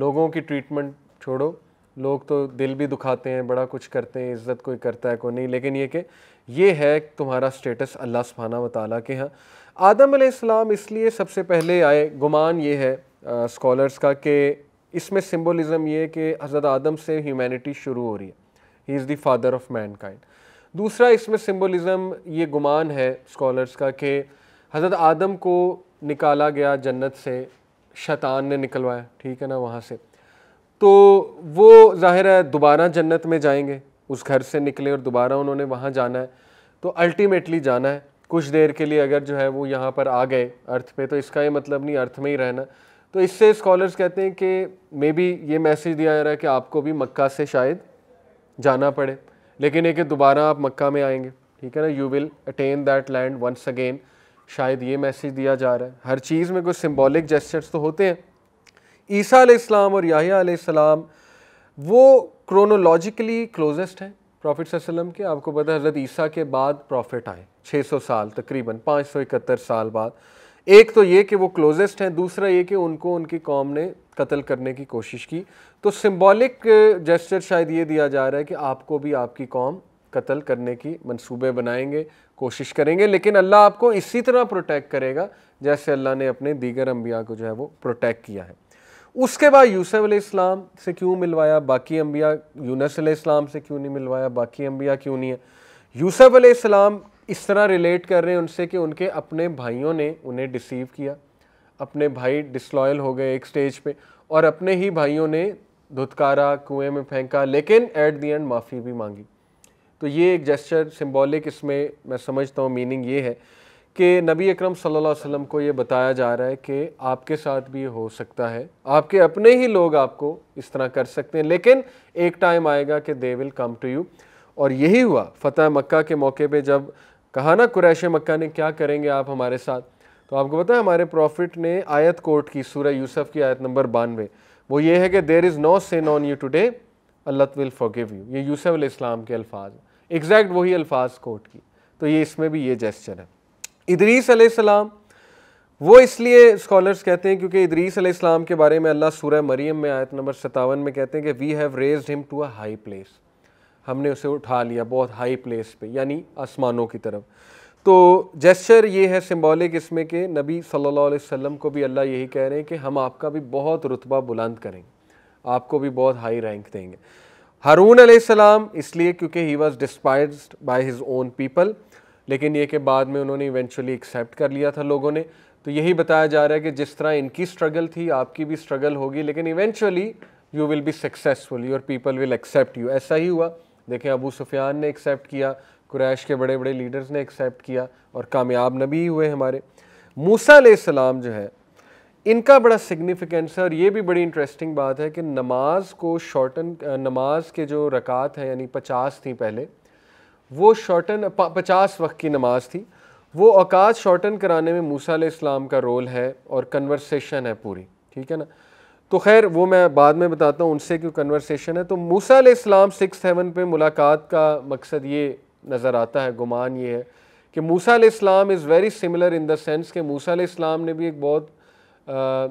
लोगों की ट्रीटमेंट छोड़ो लोग तो दिल भी दुखाते हैं बड़ा कुछ करते हैं इज़्ज़त कोई करता है कोई नहीं लेकिन ये कि ये है तुम्हारा स्टेटस अल्लाह सुबहाना व के यहाँ आदम आसमाम इसलिए सबसे पहले आए गुमान ये है स्कॉलर्स का कि इसमें सिम्बोलिज़म ये कि हज़रत आदम से ह्यूमैनिटी शुरू हो रही है he is the father of mankind दूसरा इसमें सिम्बोलिज़म ये गुमान है स्कॉलर्स का कि हज़रत आदम को निकाला गया जन्नत से शैतान ने निकलवाया ठीक है ना वहाँ से तो वो ज़ाहिर है दोबारा जन्नत में जाएंगे उस घर से निकले और दोबारा उन्होंने वहाँ जाना है तो अल्टीमेटली जाना है कुछ देर के लिए अगर जो है वो यहाँ पर आ गए अर्थ पे तो इसका ये मतलब नहीं अर्थ में ही रहना तो इससे स्कॉलर्स कहते हैं कि मे बी ये मैसेज दिया जा रहा है कि आपको भी मक्का से शायद जाना पड़े लेकिन एक दोबारा आप मक्का में आएंगे ठीक है ना you will attain that land once again शायद ये मैसेज दिया जा रहा है हर चीज़ में कुछ सिम्बॉलिक जेस्टर्स तो होते हैं ईसा आलाम और याहिया वो क्रोनोलॉजिकली क्लोजेस्ट हैं प्रॉफिट वसलम के आपको पता है हज़रत ईसा के बाद प्रॉफिट आए 600 साल तकरीबन 571 साल बाद एक तो ये कि वो क्लोजेस्ट हैं दूसरा ये कि उनको उनकी कॉम ने कत्ल करने की कोशिश की तो सिम्बॉलिक जेस्टर शायद ये दिया जा रहा है कि आपको भी आपकी कॉम कत्ल करने की मंसूबे बनाएंगे कोशिश करेंगे लेकिन अल्लाह आपको इसी तरह प्रोटेक्ट करेगा जैसे अल्लाह ने अपने दीगर अम्बिया को जो है वो प्रोटेक्ट किया है उसके बाद यूसफ अलैहिस्सलाम से क्यों मिलवाया बाकी अम्बिया यूनस इस्लाम से क्यों नहीं मिलवाया बाकी अम्बिया क्यों नहीं है यूसफ अलैहिस्सलाम इस तरह रिलेट कर रहे हैं उनसे कि उनके अपने भाइयों ने उन्हें डिसीव किया अपने भाई डिसलॉयल हो गए एक स्टेज पे और अपने ही भाइयों ने धुतकारा कुएं में फेंका लेकिन एट दी एंड माफ़ी भी मांगी तो ये एक जेस्चर सिम्बॉलिक इसमें मैं समझता हूँ मीनिंग ये है कि नबी अकरम सल्लल्लाहु अलैहि वसल्लम को ये बताया जा रहा है कि आपके साथ भी हो सकता है आपके अपने ही लोग आपको इस तरह कर सकते हैं लेकिन एक टाइम आएगा कि they will come to you और यही हुआ फतेह मक्का के मौके पे जब कहा ना कुरैश मक्का ने क्या करेंगे आप हमारे साथ तो आपको पता है हमारे प्रॉफिट ने आयत कोर्ट की सूर्य यूसुफ की आयत नंबर बानवे वो ये है कि there is no sin on you today अल्लाह विल फॉरगिव यू ये यूसुफ इस्लाम के अल्फाज एग्जैक्ट वही अल्फाज कोर्ट की तो ये इसमें भी ये जेस्चर है इदरीस सलाम वो इसलिए स्कॉलर्स कहते हैं क्योंकि इदरीस सलाम के बारे में अल्लाह सूर्य मरीम में आयत नंबर सतावन में कहते हैं कि we have raised him to a high place हमने उसे उठा लिया बहुत हाई प्लेस पे यानी आसमानों की तरफ तो जेस्चर ये है सिम्बॉलिक इसमें कि नबी सल्लल्लाहु अलैहि वसल्लम को भी अल्लाह यही कह रहे हैं कि हम आपका भी बहुत रुतबा बुलंद करेंगे आपको भी बहुत हाई रैंक देंगे हारून अलैहिस्सलाम इसलिए क्योंकि he was despised by his own people लेकिन ये के बाद में उन्होंने इवेंचुअली एक्सेप्ट कर लिया था लोगों ने तो यही बताया जा रहा है कि जिस तरह इनकी स्ट्रगल थी आपकी भी स्ट्रगल होगी लेकिन eventually you will be successful your people will accept you ऐसा ही हुआ देखें अबू सुफियान ने एक्सेप्ट किया कुरैश के बड़े बड़े लीडर्स ने एक्सेप्ट किया और कामयाब नबी हुए हमारे मूसा सलाम जो है इनका बड़ा सिग्निफिकेंस है और ये भी बड़ी इंटरेस्टिंग बात है कि नमाज को शॉर्टन नमाज के जो रकात हैं यानी पचास थी पहले वो शॉर्टन पचास वक्त की नमाज थी वो औकात शॉर्टन कराने में मूसा इस्लाम का रोल है और कन्वर्सेशन है पूरी ठीक है ना तो खैर वो मैं बाद में बताता हूँ उनसे क्यों कन्वर्सेशन है तो मूसा इस्लाम सिक्स सेवन पे मुलाकात का मकसद ये नज़र आता है गुमान ये है कि मूसा इस्लाम इज़ वेरी सिमिलर इन देंस कि मूसा इस्लाम ने भी एक बहुत आ,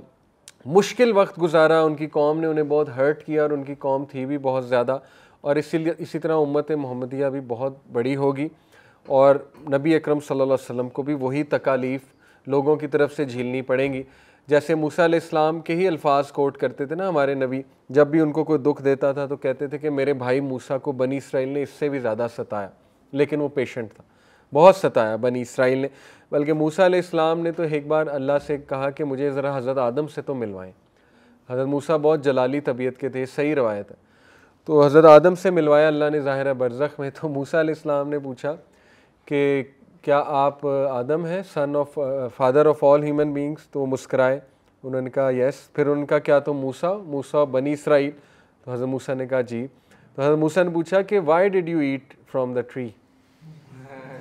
मुश्किल वक्त गुजारा उनकी कौम ने उन्हें बहुत हर्ट किया और उनकी कौम थी भी बहुत ज़्यादा और इसीलिए इसी तरह उम्मत मोहम्मदिया भी बहुत बड़ी होगी और नबी अक्रम सल वसम को भी वही तकालीफ़ लोगों की तरफ से झीलनी पड़ेंगी जैसे मूसा इस्लाम के ही अल्फाज कोट करते थे ना हमारे नबी जब भी उनको कोई दुख देता था तो कहते थे कि मेरे भाई मूसा को बनी इसराइल ने इससे भी ज़्यादा सताया लेकिन वो पेशेंट था बहुत सताया बनी इसराइल ने बल्कि मूसा इस्लाम ने तो एक बार अल्लाह से कहा कि मुझे ज़रा हज़रत आदम से तो मिलवाएं हज़रत मूसा बहुत जलाली तबीयत के थे सही रवायत है तो हज़रत आदम से मिलवाया अल्लाह ने ज़ाहिर बरज़ख में तो मूसा इस्लाम ने पूछा कि क्या आप आदम हैं son of father of all human beings तो मुस्कराए उन्होंने कहा यस फिर उनका क्या तो मूसा मूसा बनी इसराइल तो हज़रत मूसा ने कहा जी तो हज़रत मूसा ने पूछा कि why did you eat from the tree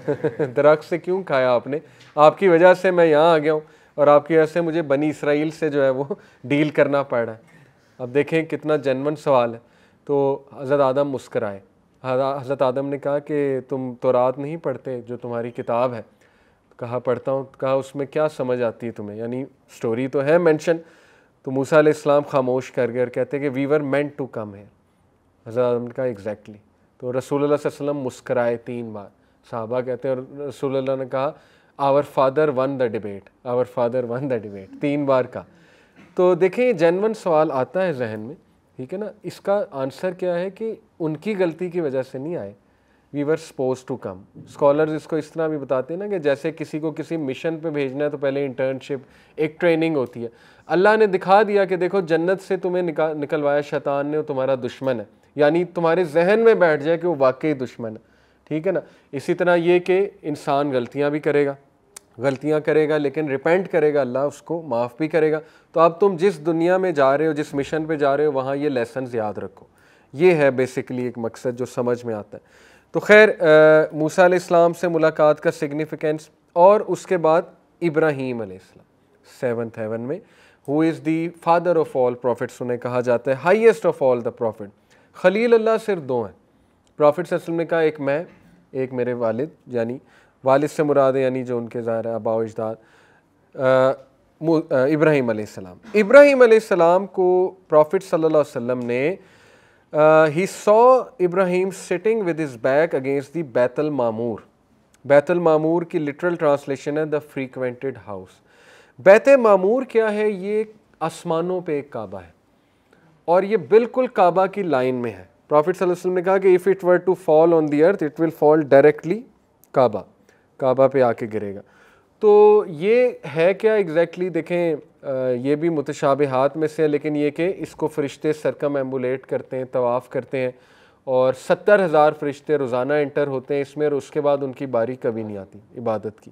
दरख्त से क्यों खाया आपने आपकी वजह से मैं यहाँ आ गया हूँ और आपकी वजह से मुझे बनी इसराइल से जो है वो [LAUGHS] डील करना पड़ रहा है अब देखें कितना जनवन सवाल है तो हज़रत आदम मुस्कराए हज़रत आदम ने कहा कि तुम तो रात नहीं पढ़ते जो तुम्हारी किताब है कहा पढ़ता हूँ कहा उसमें क्या समझ आती है तुम्हें यानी स्टोरी तो है मेंशन तो मूसा इस्लाम खामोश कर गए और कहते हैं कि we were meant to come है हज़रत आदम ने कहा एग्जैक्टली तो रसूल वसम मुस्कराए तीन बार साहबा कहते हैं और रसूल ने कहा our father won the debate our father won the debate तीन बार का तो देखें ये जेनवन सवाल आता है जहन में ठीक है ना इसका आंसर क्या है कि उनकी गलती की वजह से नहीं आए we were suppose to come scholars इसको इस तरह भी बताते हैं ना कि जैसे किसी को किसी मिशन पे भेजना है तो पहले इंटर्नशिप एक ट्रेनिंग होती है अल्लाह ने दिखा दिया कि देखो जन्नत से तुम्हें निकाल निकलवाया शैतान ने तुम्हारा दुश्मन है यानी तुम्हारे जहन में बैठ जाए कि वो वाकई दुश्मन है ठीक है ना इसी तरह ये कि इंसान गलतियाँ भी करेगा गलतियां करेगा लेकिन रिपेंट करेगा अल्लाह उसको माफ़ भी करेगा तो अब तुम जिस दुनिया में जा रहे हो जिस मिशन पे जा रहे हो वहाँ ये लेसन याद रखो ये है बेसिकली एक मकसद जो समझ में आता है तो खैर मूसा इस्लाम से मुलाकात का सिग्निफिकेंस और उसके बाद इब्राहीम आसमाम सेवन्थ हेवन में who is the father of all prophets उन्हें कहा जाता है highest of all the prophet खलील अल्लाह सिर्फ दो हैं प्रॉफिट असल में कहा एक मैं एक मेरे वालिद यानी वालिद से मुराद यानी जो उनके ज़ाहिर है अबा अजदाद इब्राहीम आसमाम इब्राहीम आसमाम को प्रॉफिट सल्ला वम ने ही सौ इब्राहीम sitting with his back against the बैतल मामूर बैतल मामूर की लिटरल ट्रांसलेशन है द फ्रीक्वेंटेड हाउस बैत मामूर क्या है ये आसमानों पे एक काबा है और ये बिल्कुल काबा की लाइन में है प्रॉफिट सल्लल्लाहु अलैहि वसल्लम ने कहा कि if it were to fall on the earth it will fall directly काबा काबा पे आके गिरेगा तो ये है क्या एग्जैक्टली exactly, देखें ये भी हाथ में से है लेकिन ये कि इसको फरिश्ते सरकम एम्बुलेट करते हैं तवाफ़ करते हैं और सत्तर हज़ार फरिश्ते रोज़ाना इंटर होते हैं इसमें और उसके बाद उनकी बारी कभी नहीं आती इबादत की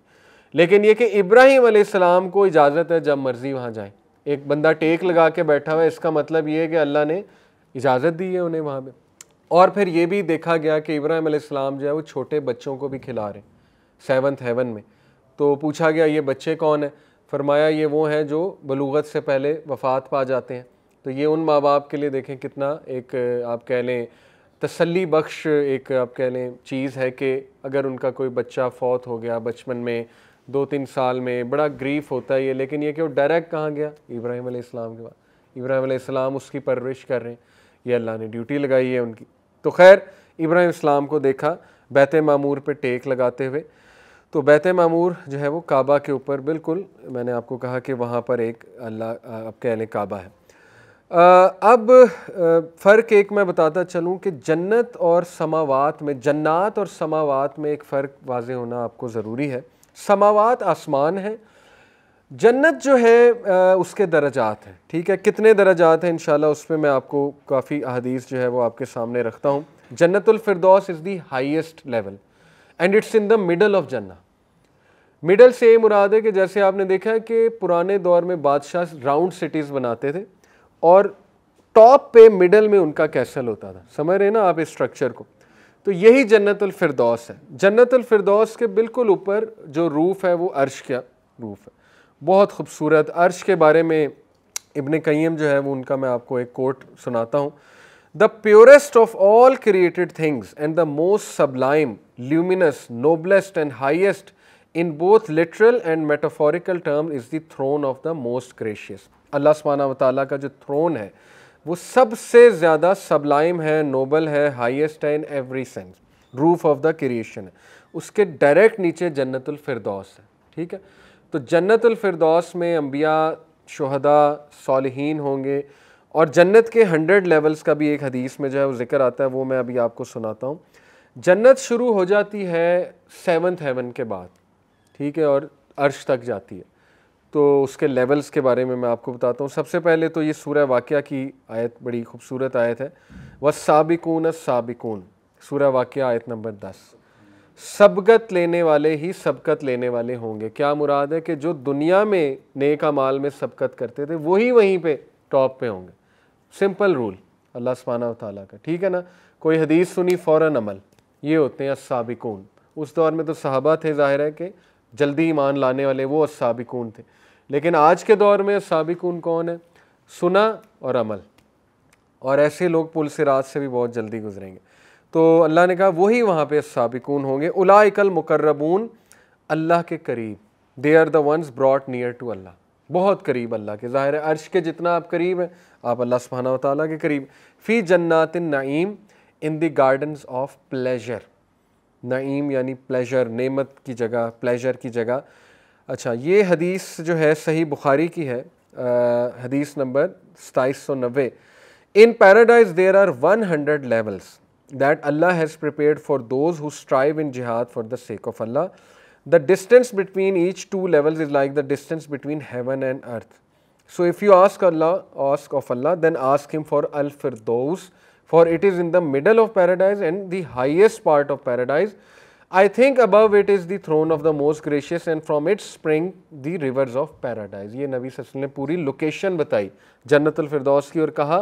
लेकिन ये कि इब्राहिम आसमाम को इजाज़त है जब मर्ज़ी वहाँ जाएँ एक बंदा टेक लगा के बैठा हुआ है इसका मतलब ये है कि अल्लाह ने इजाज़त दी है उन्हें वहाँ पर और फिर ये भी देखा गया कि इब्राहिम आसमाम जो है वो छोटे बच्चों को भी खिला रहे हैं सेवन्थ हेवन में तो पूछा गया ये बच्चे कौन हैं फरमाया ये वो हैं जो बलूगत से पहले वफ़ात पा जाते हैं तो ये उन माँ बाप के लिए देखें कितना एक आप कह लें तसली बख्श एक आप कह लें चीज़ है कि अगर उनका कोई बच्चा फौत हो गया बचपन में दो तीन साल में बड़ा ग्रीफ होता है ये लेकिन ये कि वो डायरेक्ट कहाँ गया इब्राहिम आसमाम के पास इब्राहिम आसमाम उसकी परवरिश कर रहे हैं ये अल्लाह ने ड्यूटी लगाई है उनकी तो खैर इब्राहिम इस्लाम को देखा बैत मामूर पर टेक लगाते हुए तो बैत मामूर जो है वो काबा के ऊपर बिल्कुल मैंने आपको कहा कि वहाँ पर एक अल्लाह आप कह लें काबा है आ, अब फ़र्क एक मैं बताता चलूँ कि जन्नत और समावात में जन्नात और समावात में एक फ़र्क वाज होना आपको ज़रूरी है समावात आसमान है जन्नत जो है आ, उसके दर्जात हैं ठीक है कितने दर्जात हैं इन उस पर मैं आपको काफ़ी अहदीस जो है वो आपके सामने रखता हूँ जन्नतफरदौस is the highest level and it's in the middle of जन्ना मिडल से ये मुराद है कि जैसे आपने देखा है कि पुराने दौर में बादशाह राउंड सिटीज़ बनाते थे और टॉप पे मिडल में उनका कैसल होता था समझ रहे ना आप इस स्ट्रक्चर को तो यही जन्नतुल फिरदौस है जन्नतुल फिरदौस के बिल्कुल ऊपर जो रूफ़ है वो अर्श का रूफ़ है बहुत खूबसूरत अर्श के बारे में इबन कईम जो है वो उनका मैं आपको एक कोट सुनाता हूँ the purest of all created things and the most sublime luminous noblest and highest in both literal and metaphorical term is the throne of the most gracious अल्लाह सुबहाना वाली का जो थ्रोन है वो सबसे ज़्यादा सबलाइम है नोबल है हाइएस्ट है in every sense roof of the creation है उसके डायरेक्ट नीचे जन्नतफिरदौस है ठीक है तो जन्नतफिरदौस में अम्बिया शहदा सालहीन होंगे और जन्नत के हंड्रेड लेवल्स का भी एक हदीस में जो है वो जिक्र आता है वो मैं अभी आपको सुनाता हूँ जन्नत शुरू हो जाती है सेवन्थ हेवन के बाद ठीक है और अर्श तक जाती है तो उसके लेवल्स के बारे में मैं आपको बताता हूँ सबसे पहले तो ये सूर्य वाक़ की आयत बड़ी खूबसूरत आयत है व साबिकून साबिकून सूर्य वाक़ आयत नंबर दस सबकत लेने वाले ही सबकत लेने वाले होंगे क्या मुराद है कि जो दुनिया में नेक माल में सबकत करते थे वही वहीं पे टॉप पे होंगे सिंपल रूल अल्लाह सुबहाना तला का ठीक है ना कोई हदीस सुनी फ़ौर अमल ये होते हैं असाबिकून उस दौर में तो सहाबा थे ज़ाहिर है कि जल्दी ईमान लाने वाले वो असाबिकून थे लेकिन आज के दौर में असाबिकून कौन है सुना और अमल और ऐसे लोग पुल से रात से भी बहुत जल्दी गुजरेंगे तो अल्लाह ने कहा वही वहाँ पर साबिकून होंगे उलाइकल मुकर्रबून अल्लाह के करीब they are the ones brought near to अल्लाह बहुत करीब अल्लाह के ज़ाहिर है अर्श के जितना आप करीब हैं आप अल्लाह सुबहाना ताली के करीब फ़ी जन्नात नईम in the gardens of pleasure नईम यानी प्लेजर नेमत की जगह प्लेजर की जगह अच्छा ये हदीस जो है सही बुखारी की है आ, हदीस नंबर सताईस सौ नब्बे in paradise there are one hundred levels that अल्लाह has prepare for those who strive in जिहाद फॉर द सेक ऑफ अल्लाह the distance between each two levels is like the distance between heaven and earth. So, if you ask Allah, ask of Allah, then ask him for Al-Firdaus, for it is in the middle of paradise and the highest part of paradise. I think above it is the throne of the most gracious and from it spring the rivers of paradise. ये नबी ससल ने पूरी location बताई जन्नतुल फिरदौस की और कहा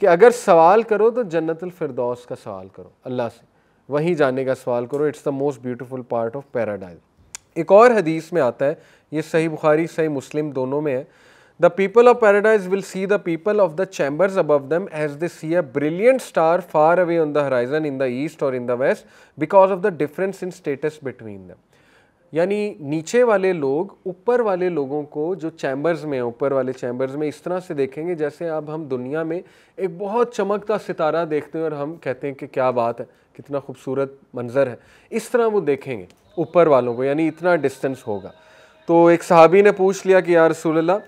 कि अगर सवाल करो तो जन्नतुल फिरदौस का सवाल करो अल्लाह से वहीं जाने का सवाल करो it's the most beautiful part of Paradise. एक और हदीस में आता है ये सही बुखारी सही मुस्लिम दोनों में है the people of paradise will see the people of the chambers above them as they see a brilliant star far away on the horizon in the east और in the west because of the difference in status between them यानी नीचे वाले लोग ऊपर वाले लोगों को जो चैम्बर्स में ऊपर वाले चैम्बर्स में इस तरह से देखेंगे जैसे अब हम दुनिया में एक बहुत चमकता सितारा देखते हैं और हम कहते हैं कि क्या बात है कितना खूबसूरत मंज़र है इस तरह वो देखेंगे ऊपर वालों को यानी इतना डिस्टेंस होगा तो एक सहाबी ने पूछ लिया कि यार रसूल्ला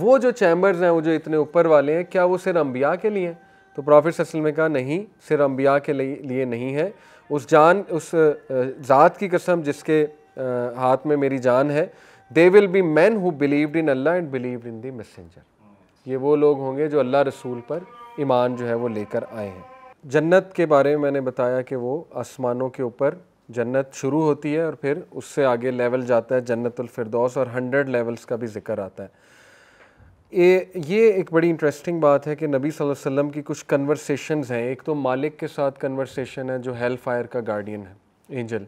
वो जो चैम्बर्स हैं वो जो इतने ऊपर वाले हैं क्या वो सिर्फ अम्बिया के लिए हैं तो प्रॉफिट ससल ने कहा नहीं सिर्फ अम्बिया के लिए नहीं है उस जान उस ज़ात की कसम जिसके हाथ में मेरी जान है they will be man who believed in अल्लाह and believed in the messenger ये वो लोग होंगे जो अल्लाह रसूल पर ईमान जो है वो लेकर आए हैं जन्नत के बारे में मैंने बताया कि वो आसमानों के ऊपर जन्नत शुरू होती है और फिर उससे आगे लेवल जाता है जन्नतफरदौस और हंड्रेड लेवल्स का भी जिक्र आता है ये ये एक बड़ी इंटरेस्टिंग बात है कि नबी सल्लल्लाहु अलैहि वसल्लम की कुछ कन्वर्सेशंस हैं एक तो मालिक के साथ कन्वर्सेशन है जो हेल फायर का गार्डियन है एंजल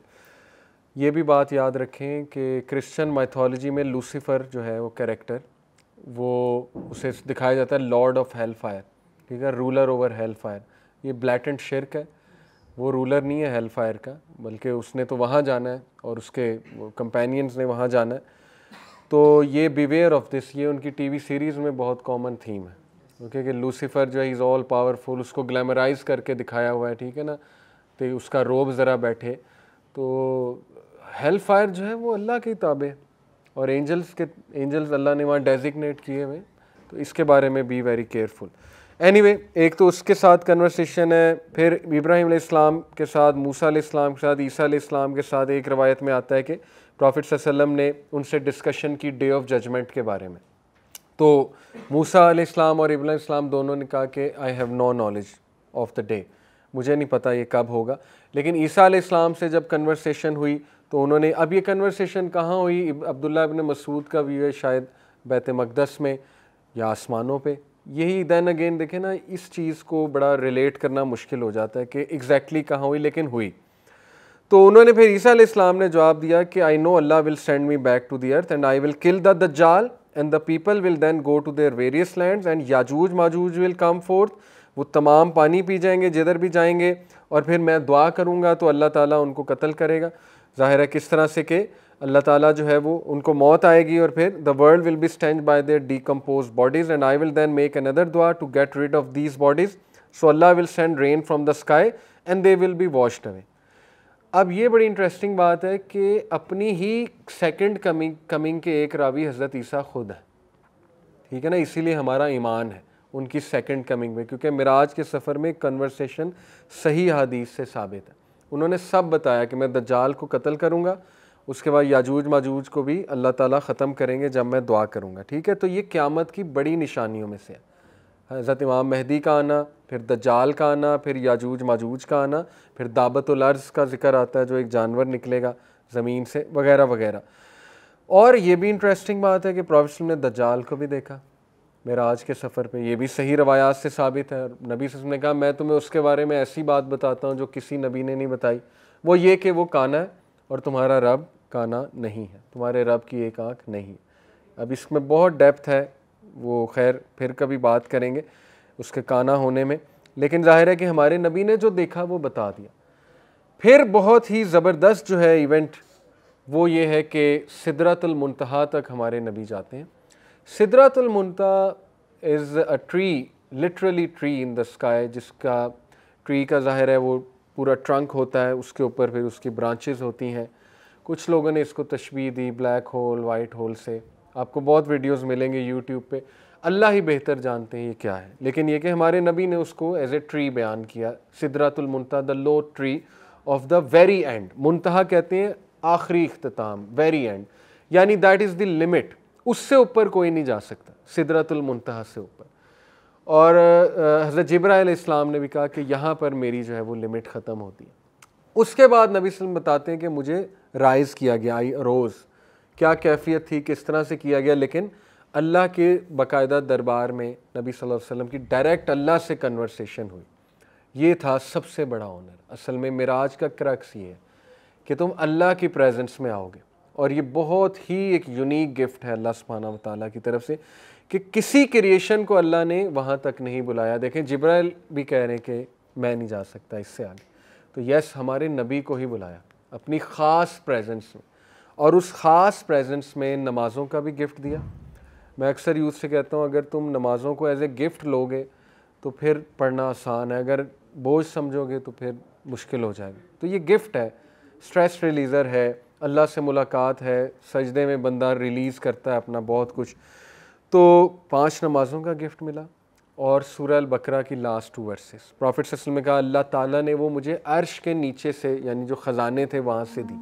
ये भी बात याद रखें कि क्रिश्चियन माइथोलॉजी में लूसीफ़र जो है वो कैरेक्टर वो उसे दिखाया जाता है लॉर्ड ऑफ हेल फायर ठीक है रूलर ओवर हेल फायर ये ब्लैटेंट शिरक है वो रूलर नहीं है हेल का बल्कि उसने तो वहाँ जाना है और उसके कंपेनियंस ने वहाँ जाना है तो ये बिवेयर ऑफ दिस ये उनकी टीवी सीरीज़ में बहुत कॉमन थीम है ओके कि लूसीफर जो है इज़ ऑल पावरफुल उसको ग्लैमराइज करके दिखाया हुआ है ठीक है ना तो उसका रोब ज़रा बैठे तो हेल फायर जो है वो अल्लाह की ताबे और एंजल्स के एंजल्स अल्लाह ने वहाँ डेजिग्नेट किए हुए तो इसके बारे में be very careful any anyway, एक तो उसके साथ कन्वर्सेशन है फिर इब्राहिम इस्लाम के साथ मूसा इस्लाम के साथ ईसा इस्लाम के साथ एक रवायत में आता है कि प्रॉफिट वसल्लम ने उनसे डिस्कशन की डे ऑफ जजमेंट के बारे में तो मूसा इस्लाम और इब्राहिम इस्लाम दोनों ने कहा कि I have no knowledge of the day मुझे नहीं पता ये कब होगा लेकिन ईसा इस्लाम से जब कन्वर्सेशन हुई तो उन्होंने अब ये कन्वर्सेशन कहाँ हुई अब्दुल्ला अबन मसूद का व्यू है शायद बैत मकदस में या आसमानों पर यही देन अगेन देखें ना इस चीज़ को बड़ा रिलेट करना मुश्किल हो जाता है कि एग्जैक्टली कहाँ हुई लेकिन हुई तो उन्होंने फिर ईसा इस्लाम ने जवाब दिया कि आई नो अल्लाह will send me back to the earth and I will kill the जाल and the people will then go to their various land and याजूज माजूज विल कम फोर्थ वो तमाम पानी पी जाएंगे जिधर भी जाएंगे और फिर मैं दुआ करूँगा तो अल्लाह ताला उनको कत्ल करेगा ज़ाहिर है किस तरह से कि अल्लाह ताला जो है वो उनको मौत आएगी और फिर the world will be stand by their decompose bodies and I will then make another दुआ to get rid of these bodies so अल्लाह will send rain from the sky and they will be washed away अब ये बड़ी interesting बात है कि अपनी ही second coming coming के एक रावी हज़रत ईसा खुद है ठीक है ना इसीलिए हमारा ईमान है उनकी सेकेंड कमिंग में क्योंकि मिराज के सफ़र में कन्वर्सेशन सही हदीस से साबित है उन्होंने सब बताया कि मैं दज्जाल को कत्ल करूँगा उसके बाद याजूज माजूज को भी अल्लाह ताला ख़त्म करेंगे जब मैं दुआ करूँगा ठीक है तो ये क़्यामत की बड़ी निशानियों में से है हज़रत इमाम मेहदी का आना फिर दजाल का आना फिर याजूज माजूज का आना फिर दाबतुलर्ज़ का जिक्र आता है जो एक जानवर निकलेगा ज़मीन से वगैरह वगैरह और ये भी इंटरेस्टिंग बात है कि प्रोफेसर ने दजाल को भी देखा मेरा आज के सफ़र पे ये भी सही रवायात से साबित है नबी ससम ने कहा मैं तुम्हें उसके बारे में ऐसी बात बताता हूँ जो किसी नबी ने नहीं बताई वो ये कि वो काना है और तुम्हारा रब काना नहीं है तुम्हारे रब की एक आँख नहीं अब इसमें बहुत डेप्थ है वो खैर फिर कभी बात करेंगे उसके काना होने में लेकिन जाहिर है कि हमारे नबी ने जो देखा वो बता दिया फिर बहुत ही ज़बरदस्त जो है इवेंट वो ये है कि सिदरतुलमतहा तक हमारे नबी जाते हैं सिदरतुलमतहा is a tree literally tree in the sky जिसका ट्री का ज़ाहिर है वो पूरा ट्रंक होता है उसके ऊपर फिर उसकी ब्रांचेज़ होती हैं कुछ लोगों ने इसको तशबी दी ब्लैक होल वाइट होल से आपको बहुत वीडियोस मिलेंगे यूट्यूब पे अल्लाह ही बेहतर जानते हैं ये क्या है लेकिन ये कि हमारे नबी ने उसको एज ए ट्री बयान किया सिदरातुलमता the lote tree of the very end मुनतहा कहते हैं आखिरी अख्ताम वेरी एंड यानी दैट इज़ द लिमिट उससे ऊपर कोई नहीं जा सकता सिदरातुलमतहा से ऊपर और हज़रत जबराम इस्लाम ने भी कहा कि यहाँ पर मेरी जो है वो लिमिट ख़त्म होती है उसके बाद नबी वसल्लम बताते हैं कि मुझे राइज़ किया गया आई रोज़ क्या कैफियत थी किस तरह से किया गया लेकिन अल्लाह के बाकायदा दरबार में नबी सल्लल्लाहु अलैहि वसल्लम की डायरेक्ट अल्लाह से कन्वर्सेशन हुई ये था सबसे बड़ा ऑनर असल में मिराज का क्रक्स ये है कि तुम अल्लाह की प्रेजेंस में आओगे और ये बहुत ही एक यूनिक गिफ्ट है अल्लाह सुबहाना ताली की तरफ से कि किसी क्रिएशन को अल्लाह ने वहाँ तक नहीं बुलाया देखें जिब्राइल भी कह रहे हैं कि मैं नहीं जा सकता इससे आगे तो यस हमारे नबी को ही बुलाया अपनी ख़ास प्रेजेंस में और उस ख़ास प्रेजेंस में नमाज़ों का भी गिफ्ट दिया मैं अक्सर यूथ से कहता हूँ अगर तुम नमाज़ों को एज ए गिफ्ट लोगे तो फिर पढ़ना आसान है अगर बोझ समझोगे तो फिर मुश्किल हो जाएगा तो ये गिफ्ट है स्ट्रेस रिलीज़र है अल्लाह से मुलाकात है सजदे में बंदा रिलीज़ करता है अपना बहुत कुछ तो पांच नमाज़ों का गिफ्ट मिला और सूर बकरा की लास्ट टू वर्सेस प्रॉफिट वसल्लम ने कहा अल्लाह ताला ने वो मुझे अर्श के नीचे से यानी जो ख़ज़ाने थे वहाँ से दी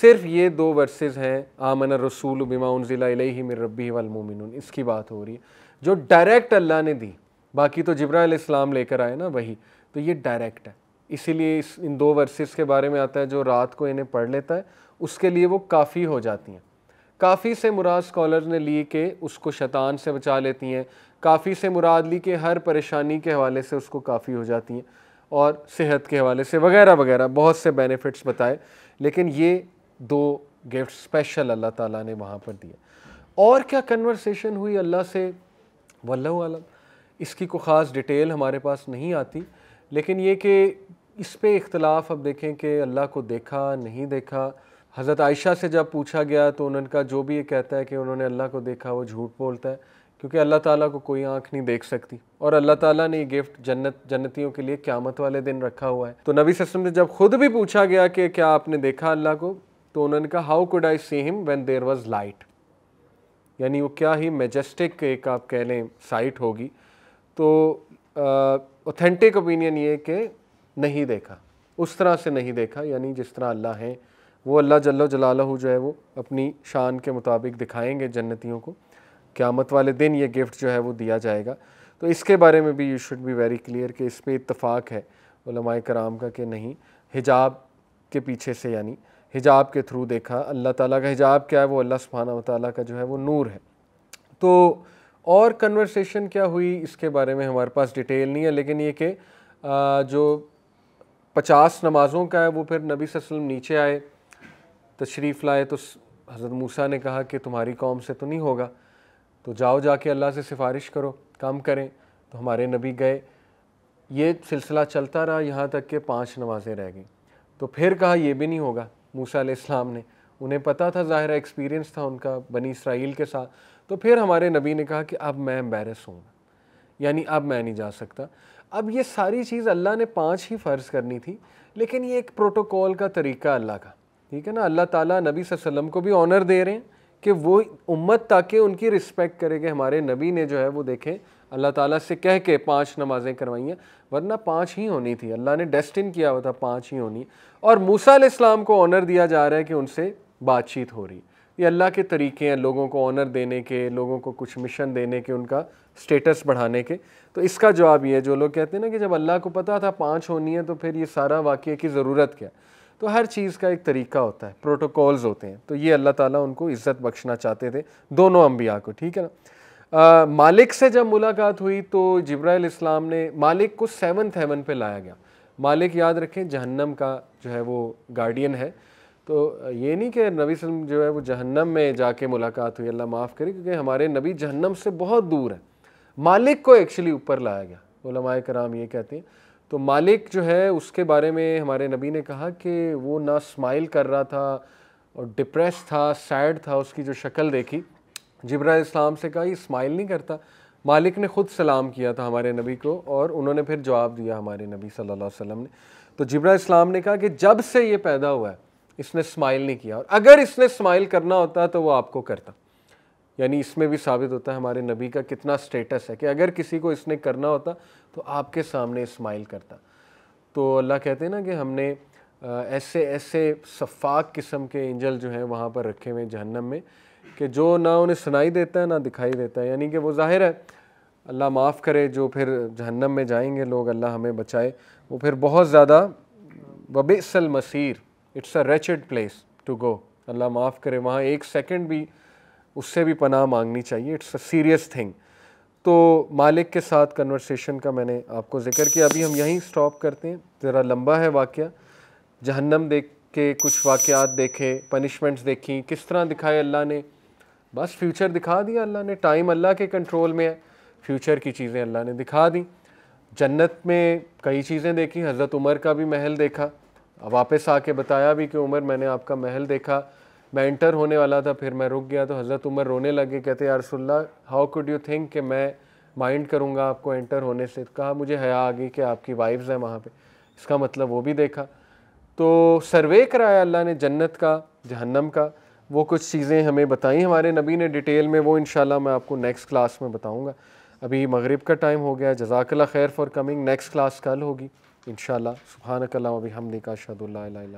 सिर्फ ये दो वर्सेस हैं आमन रसूल बिमा उनजिला मिर रबी वालमोमिन इसकी बात हो रही है जो डायरेक्ट अल्लाह ने दी बाकी तो इस्लाम लेकर आए ना वही तो ये डायरेक्ट है इसीलिए इस इन दो वर्सेस के बारे में आता है जो रात को इन्हें पढ़ लेता है उसके लिए वो काफ़ी हो जाती हैं काफ़ी से मुराद स्कॉलर ने ली के उसको शैतान से बचा लेती हैं काफ़ी से मुराद ली के हर परेशानी के हवाले से उसको काफ़ी हो जाती हैं और सेहत के हवाले से वगैरह वगैरह बहुत से बेनिफिट्स बताए लेकिन ये दो गिफ्ट स्पेशल अल्लाह ताला ने वहाँ पर दिए और क्या कन्वर्सेशन हुई अल्लाह से वल्लम इसकी को ख़ास डिटेल हमारे पास नहीं आती लेकिन ये कि इस पर इख्तलाफ अब देखें कि अल्लाह को देखा नहीं देखा हज़रत आयशा से जब पूछा गया तो उनका जो भी ये कहता है कि उन्होंने अल्लाह को देखा वो झूठ बोलता है क्योंकि अल्लाह ताला को कोई आंख नहीं देख सकती और अल्लाह ताला ने ये गिफ्ट जन्नत जन्नतियों के लिए क्यामत वाले दिन रखा हुआ है तो नबी सस्म से जब खुद भी पूछा गया कि क्या आपने देखा अल्लाह को तो उन्होंने कहा how could I see him when there was light यानी वो क्या ही मेजेस्टिक एक आप कह लें साइट होगी तो ऑथेंटिक ओपिनियन ये कि नहीं देखा उस तरह से नहीं देखा यानी जिस तरह अल्लाह हैं वो अल्लाह जल्लो जलालहू जो है वो अपनी शान के मुताबिक दिखाएंगे जन्नतियों को क़्यामत वाले दिन ये गिफ्ट जो है वो दिया जाएगा तो इसके बारे में भी you should be very clear कि इस पर इतफ़ाक़ है कराम का कि नहीं हिजाब के पीछे से यानी हिजाब के थ्रू देखा अल्लाह ताला का हिजाब क्या है वो अल्लाह सुबहाना ताली का जो है वो नूर है तो और कन्वर्सेशन क्या हुई इसके बारे में हमारे पास डिटेल नहीं है लेकिन ये कि जो पचास नमाज़ों का है वो फिर नबी वसल्लम नीचे आए तशरीफ़ लाए तो हज़रत मूसा ने कहा कि तुम्हारी कौम से तो नहीं होगा तो जाओ जाके अल्लाह से सिफारिश करो काम करें तो हमारे नबी गए ये सिलसिला चलता रहा यहाँ तक के पाँच नमाजें रह गई तो फिर कहा यह भी नहीं होगा मूसा इस्लाम ने उन्हें पता था ज़ाहिर एक्सपीरियंस था उनका बनी इसराइल के साथ तो फिर हमारे नबी ने कहा कि अब मैं एम्बेरस हूँ यानी अब मैं नहीं जा सकता अब ये सारी चीज़ अल्लाह ने पाँच ही फ़र्ज़ करनी थी लेकिन ये एक प्रोटोकॉल का तरीका अल्लाह का ठीक है ना अल्लाह ताला नबी वसल्लम को भी ऑनर दे रहे हैं कि वो उम्मत ताकि उनकी रिस्पेक्ट करे कि हमारे नबी ने जो है वो देखें अल्लाह ताला से कह के पांच नमाजें करवाई हैं वरना पांच ही होनी थी अल्लाह ने डेस्टिन किया हुआ था पांच ही होनी और मूसा इस्लाम को ऑनर दिया जा रहा है कि उनसे बातचीत हो रही ये अल्लाह के तरीके हैं लोगों को ऑनर देने के लोगों को कुछ मिशन देने के उनका स्टेटस बढ़ाने के तो इसका जवाब ये है जो लोग कहते हैं ना कि जब अल्लाह को पता था पाँच होनी है तो फिर ये सारा वाक्य की ज़रूरत क्या है तो हर चीज़ का एक तरीका होता है प्रोटोकॉल्स होते हैं तो ये अल्लाह ताला उनको इज़्ज़त बख्शना चाहते थे दोनों अम्बिया को ठीक है ना आ, मालिक से जब मुलाकात हुई तो जब्राइल इस्लाम ने मालिक को सेवन हेवन पे लाया गया मालिक याद रखें जहन्नम का जो है वो गार्डियन है तो ये नहीं कि नबी वसल्लम जो है वो जहन्नम में जाके मुलाकात हुई अल्लाह माफ़ करे क्योंकि हमारे नबी जहन्नम से बहुत दूर है मालिक को एक्चुअली ऊपर लाया गया कराम ये कहते हैं तो मालिक जो है उसके बारे में हमारे नबी ने कहा कि वो ना स्माइल कर रहा था और डिप्रेस था सैड था उसकी जो शक्ल देखी जिब्रा इस्लाम से कहा ये स्माइल नहीं करता मालिक ने ख़ुद सलाम किया था हमारे नबी को और उन्होंने फिर जवाब दिया हमारे नबी सल्लल्लाहु अलैहि वसल्लम ने तो जिब्रा इस्लाम ने कहा कि जब से ये पैदा हुआ है इसने स्माइल नहीं किया और अगर इसने स्माइल करना होता तो वो आपको करता यानी इसमें भी साबित होता है हमारे नबी का कितना स्टेटस है कि अगर किसी को इसने करना होता तो आपके सामने स्माइल करता तो अल्लाह कहते हैं ना कि हमने ऐसे ऐसे शफाक किस्म के एंजल जो हैं वहाँ पर रखे हुए जहन्नम में कि जो ना उन्हें सुनाई देता है ना दिखाई देता है यानी कि वो जाहिर है अल्लाह माफ़ करे जो फिर जहन्नम में जाएंगे लोग अल्लाह हमें बचाए वो फिर बहुत ज़्यादा वबिसल मसीर it's a wretched place to go अल्लाह माफ़ करे वहाँ एक सेकंड भी उससे भी पनाह मांगनी चाहिए इट्स अ सीरियस थिंग तो मालिक के साथ कन्वर्सेशन का मैंने आपको जिक्र किया अभी हम यहीं स्टॉप करते हैं ज़रा लंबा है वाक़ जहन्नम देख के कुछ वाक़ात देखे पनिशमेंट्स देखी किस तरह दिखाए अल्लाह ने बस फ्यूचर दिखा दिया अल्लाह ने टाइम अल्लाह के कंट्रोल में है फ्यूचर की चीज़ें अल्लाह ने दिखा दी जन्नत में कई चीज़ें देखी हज़रत उमर का भी महल देखा वापस आके बताया भी कि उमर मैंने आपका महल देखा मैं इंटर होने वाला था फिर मैं रुक गया तो हज़रत उमर रोने लगे कहते यार रसुल्ला हाउ कुड यू थिंक कि मैं माइंड करूँगा आपको एंटर होने से तो कहा मुझे हया आ गई कि आपकी वाइफ्स हैं वहाँ पर इसका मतलब वो भी देखा तो सर्वे कराया अल्लाह ने जन्नत का जहन्नम का वो कुछ चीज़ें हमें बताई हमारे नबी ने डिटेल में वो इन मैं आपको नेक्स्ट क्लास में बताऊँगा अभी मगरिब का टाइम हो गया जजाकला खैर फॉर कमिंग नेक्स्ट क्लास कल होगी इन शाला कल अभी हमदी का शदुल्ला